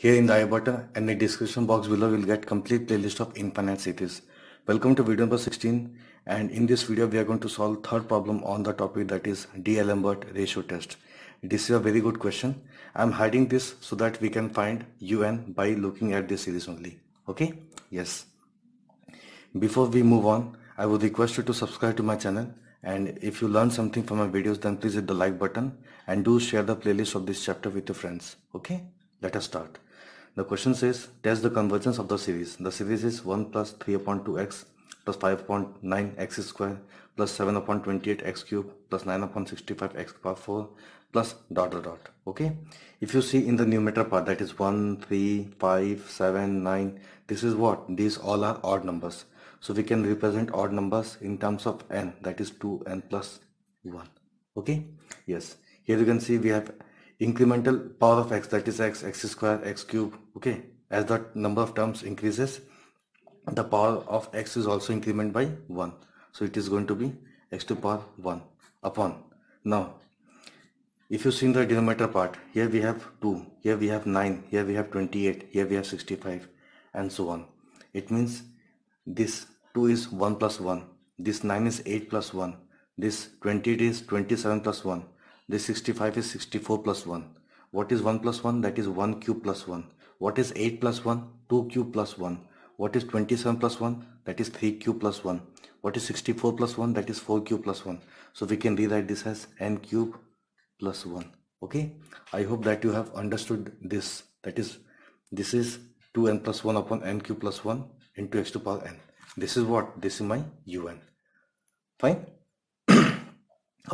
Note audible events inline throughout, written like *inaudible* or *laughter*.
Here in the I button and the description box below you'll get complete playlist of infinite cities. Welcome to video number 16 and in this video we are going to solve third problem on the topic that is D'Alembert ratio test. This is a very good question. I'm hiding this so that we can find UN by looking at this series only. Okay? Yes. Before we move on, I would request you to subscribe to my channel and if you learn something from my videos then please hit the like button and do share the playlist of this chapter with your friends. Okay? Let us start. The question says, test the convergence of the series. The series is 1 plus 3 upon 2x plus 5 upon 9x square plus 7 upon 28x cube plus 9 upon 65x power 4 plus dot dot dot. Okay. If you see in the numerator part that is 1, 3, 5, 7, 9. This is what? These all are odd numbers. So we can represent odd numbers in terms of n that is 2n plus 1. Okay. Yes. Here you can see we have incremental power of x that is x, x square, x cube, okay. As the number of terms increases, the power of x is also increment by 1. So it is going to be x to power 1 upon. Now, if you see the denominator part, here we have 2, here we have 9, here we have 28, here we have 65 and so on. It means this 2 is 1 plus 1, this 9 is 8 plus 1, this 28 is 27 plus 1 this 65 is 64 plus 1. What is 1 plus 1? That is 1 cube plus 1. What is 8 plus 1? 2 cube plus 1. What is 27 plus 1? That is 3 cube plus 1. What is 64 plus 1? That is 4 cube plus 1. So we can rewrite this as n cube plus 1. Okay. I hope that you have understood this. That is, this is 2n plus 1 upon n cube plus 1 into x to the power n. This is what? This is my un. Fine. *coughs*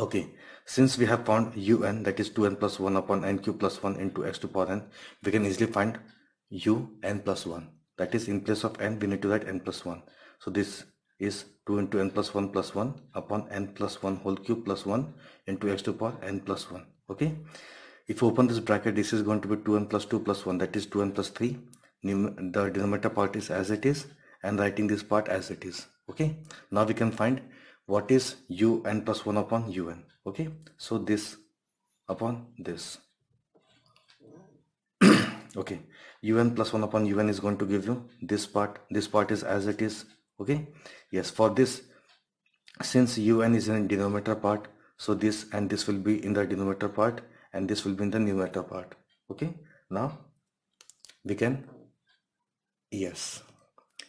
okay. Since we have found un that is 2n plus 1 upon n cube plus 1 into x to power n, we can easily find u n plus 1. That is in place of n we need to write n plus 1. So this is 2 into n plus 1 plus 1 upon n plus 1 whole cube plus 1 into x to power n plus 1. Okay. If you open this bracket, this is going to be 2n plus 2 plus 1 that is 2n plus 3. The denominator part is as it is and writing this part as it is. Okay. Now we can find what is un plus 1 upon un okay so this upon this *clears throat* okay un plus 1 upon un is going to give you this part this part is as it is okay yes for this since un is in denominator part so this and this will be in the denominator part and this will be in the numerator part okay now we can yes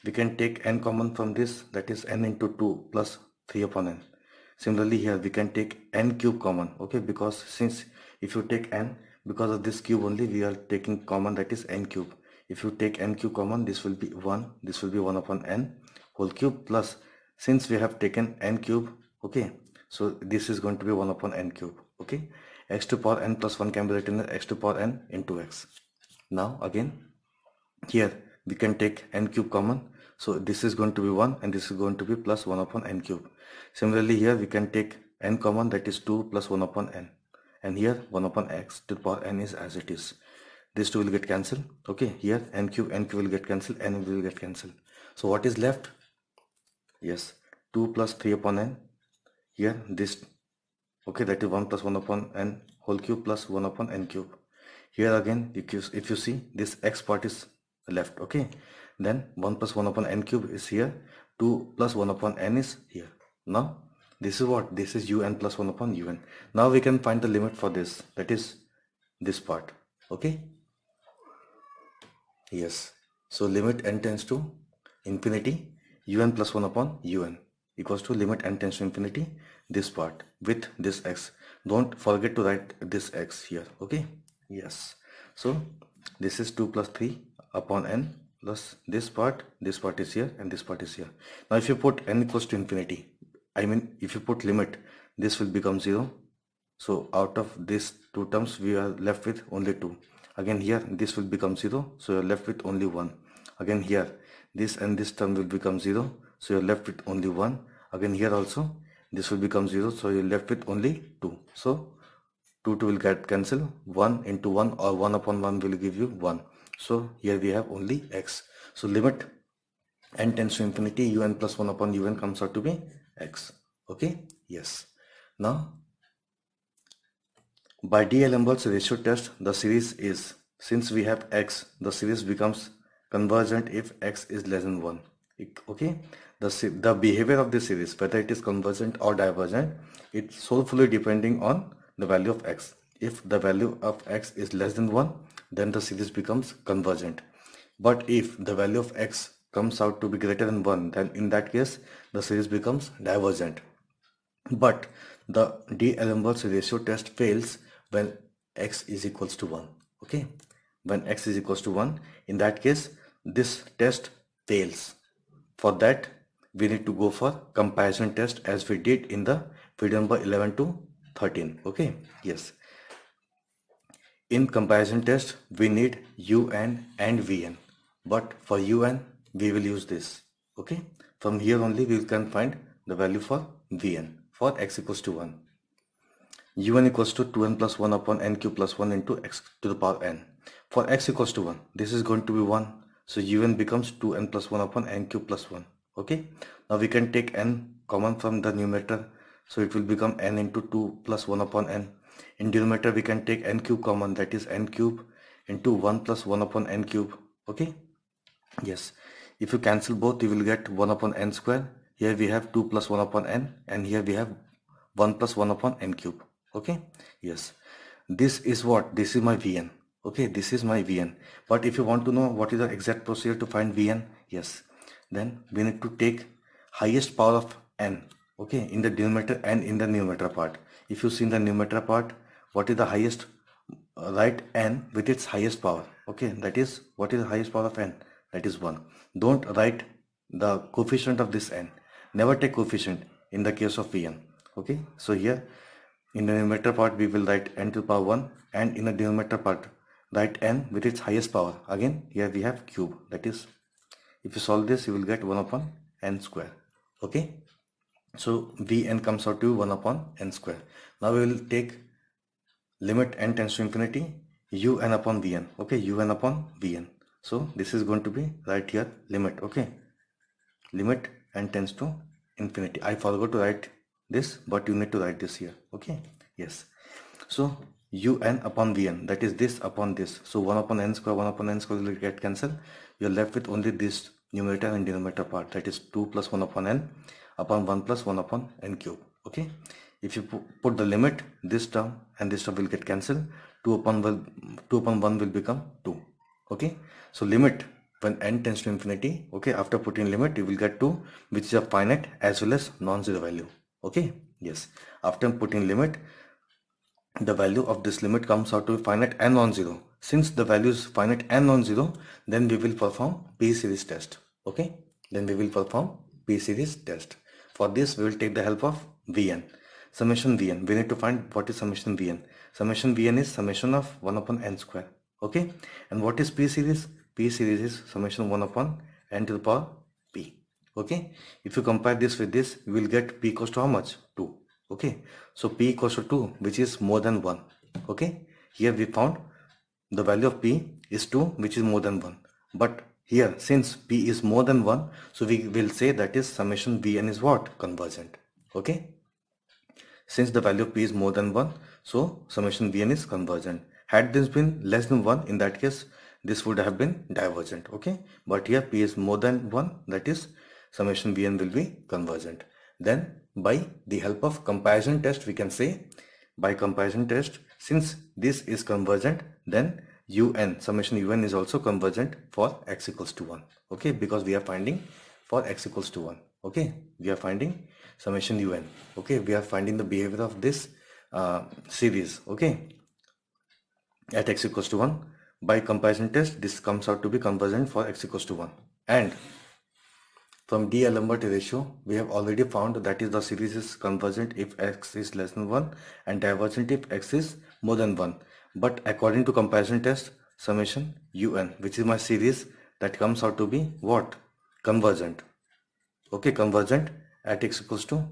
we can take n common from this that is n into 2 plus 3 upon n similarly here we can take n cube common okay because since if you take n because of this cube only we are taking common that is n cube if you take n cube common this will be 1 this will be 1 upon n whole cube plus since we have taken n cube okay so this is going to be 1 upon n cube okay x to power n plus 1 can be written as x to power n into x now again here we can take n cube common so this is going to be 1 and this is going to be plus 1 upon n cube. Similarly here we can take n common that is 2 plus 1 upon n and here 1 upon x to the power n is as it is. These two will get cancelled. Okay here n cube n cube will get cancelled n will get cancelled. So what is left? Yes 2 plus 3 upon n here this okay that is 1 plus 1 upon n whole cube plus 1 upon n cube. Here again if you, if you see this x part is left okay then 1 plus 1 upon n cube is here. 2 plus 1 upon n is here. Now this is what? This is un plus 1 upon un. Now we can find the limit for this. That is this part. Okay. Yes. So limit n tends to infinity un plus 1 upon un equals to limit n tends to infinity this part with this x don't forget to write this x here okay yes so this is 2 plus 3 upon n plus this part, this part is here and this part is here. Now if you put n equals to infinity, I mean if you put limit, this will become 0. So out of these two terms we are left with only 2. Again here this will become 0 so you are left with only 1. Again here this and this term will become 0 so you are left with only 1. Again here also this will become 0 so you are left with only 2. So 2 2 will get cancel. 1 into 1 or 1 upon 1 will give you 1 so here we have only x so limit n tends to infinity un plus 1 upon un comes out to be x okay yes now by d'Alembert's ratio test the series is since we have x the series becomes convergent if x is less than 1 okay the the behavior of the series whether it is convergent or divergent it's solely depending on the value of x. If the value of x is less than 1, then the series becomes convergent. But if the value of x comes out to be greater than 1, then in that case, the series becomes divergent. But the d'Alembert ratio test fails when x is equals to 1. Okay, when x is equals to 1, in that case, this test fails. For that, we need to go for comparison test as we did in the video number 11 to 13 okay yes in comparison test we need un and vn but for un we will use this okay from here only we can find the value for vn for x equals to one U n equals to 2n plus 1 upon nq plus 1 into x to the power n for x equals to 1 this is going to be 1 so un becomes 2n plus 1 upon nq plus 1 okay now we can take n common from the numerator so it will become n into 2 plus 1 upon n. In denominator we can take n cube common that is n cube into 1 plus 1 upon n cube. Okay. Yes. If you cancel both you will get 1 upon n square. Here we have 2 plus 1 upon n and here we have 1 plus 1 upon n cube. Okay. Yes. This is what? This is my Vn. Okay. This is my Vn. But if you want to know what is the exact procedure to find Vn. Yes. Then we need to take highest power of n okay in the denominator and in the numerator part if you see in the numerator part what is the highest uh, right n with its highest power okay that is what is the highest power of n that is 1 don't write the coefficient of this n never take coefficient in the case of vn okay so here in the numerator part we will write n to the power 1 and in the denominator part write n with its highest power again here we have cube that is if you solve this you will get 1 upon n square okay so Vn comes out to 1 upon n square. Now we will take limit n tends to infinity un upon Vn. Okay, un upon Vn. So this is going to be right here limit. Okay, limit n tends to infinity. I forgot to write this, but you need to write this here. Okay, yes. So un upon Vn that is this upon this. So 1 upon n square, 1 upon n square will get cancelled. You are left with only this numerator and denominator part that is 2 plus 1 upon n upon 1 plus 1 upon n cube okay if you put the limit this term and this term will get cancelled 2 upon 2 upon 1 will become 2 okay so limit when n tends to infinity okay after putting limit you will get 2 which is a finite as well as non-zero value okay yes after putting limit the value of this limit comes out to be finite and non-zero since the value is finite and non-zero then we will perform p series test okay then we will perform p series test for this, we will take the help of Vn. Summation Vn. We need to find what is summation Vn. Summation Vn is summation of 1 upon n square. Okay. And what is P series? P series is summation 1 upon n to the power P. Okay. If you compare this with this, you will get P equals to how much? 2. Okay. So P equals to 2, which is more than 1. Okay. Here we found the value of P is 2, which is more than 1. But here, since P is more than 1, so we will say that is summation Vn is what? Convergent. Okay. Since the value of P is more than 1, so summation Vn is convergent. Had this been less than 1, in that case, this would have been divergent. Okay. But here P is more than 1, that is summation Vn will be convergent. Then by the help of comparison test, we can say by comparison test, since this is convergent, then un summation un is also convergent for x equals to 1 okay because we are finding for x equals to 1 okay we are finding summation un okay we are finding the behavior of this uh, series okay at x equals to 1 by comparison test this comes out to be convergent for x equals to 1 and from d'Alembert ratio we have already found that is the series is convergent if x is less than 1 and divergent if x is more than 1 but according to comparison test, summation un, which is my series, that comes out to be what? Convergent. Okay, convergent at x equals to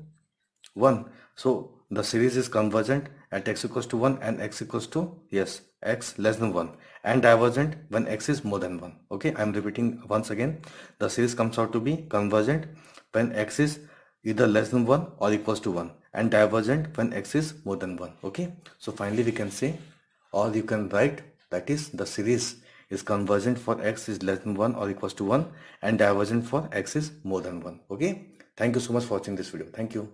1. So the series is convergent at x equals to 1 and x equals to, yes, x less than 1 and divergent when x is more than 1. Okay, I am repeating once again. The series comes out to be convergent when x is either less than 1 or equals to 1 and divergent when x is more than 1 okay so finally we can say or you can write that is the series is convergent for x is less than 1 or equals to 1 and divergent for x is more than 1 okay thank you so much for watching this video thank you